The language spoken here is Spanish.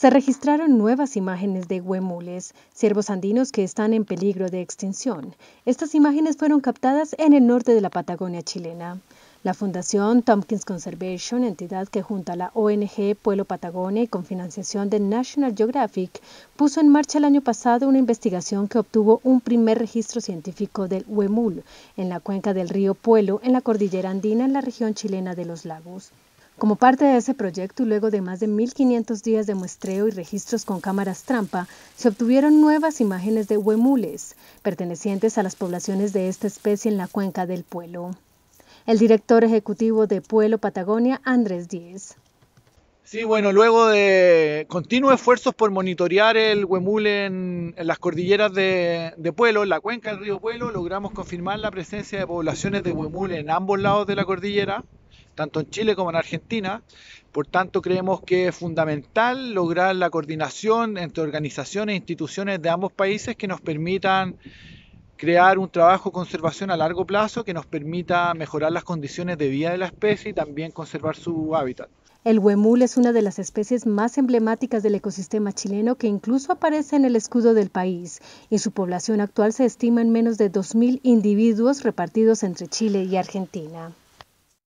Se registraron nuevas imágenes de huemules, ciervos andinos que están en peligro de extinción. Estas imágenes fueron captadas en el norte de la Patagonia chilena. La Fundación Tompkins Conservation, entidad que junta a la ONG Pueblo Patagonia y con financiación de National Geographic, puso en marcha el año pasado una investigación que obtuvo un primer registro científico del huemul en la cuenca del río Pueblo, en la cordillera andina, en la región chilena de los lagos. Como parte de ese proyecto y luego de más de 1.500 días de muestreo y registros con cámaras trampa, se obtuvieron nuevas imágenes de huemules, pertenecientes a las poblaciones de esta especie en la cuenca del Pueblo. El director ejecutivo de Pueblo Patagonia, Andrés Díez. Sí, bueno, luego de continuos esfuerzos por monitorear el huemule en, las cordilleras de, de Pueblo, en la cuenca del río Pueblo, logramos confirmar la presencia de poblaciones de huemule en ambos lados de la cordillera, tanto en Chile como en Argentina. Por tanto, creemos que es fundamental lograr la coordinación entre organizaciones e instituciones de ambos países que nos permitan crear un trabajo de conservación a largo plazo que nos permita mejorar las condiciones de vida de la especie y también conservar su hábitat. El huemul es una de las especies más emblemáticas del ecosistema chileno que incluso aparece en el escudo del país y su población actual se estima en menos de 2.000 individuos repartidos entre Chile y Argentina.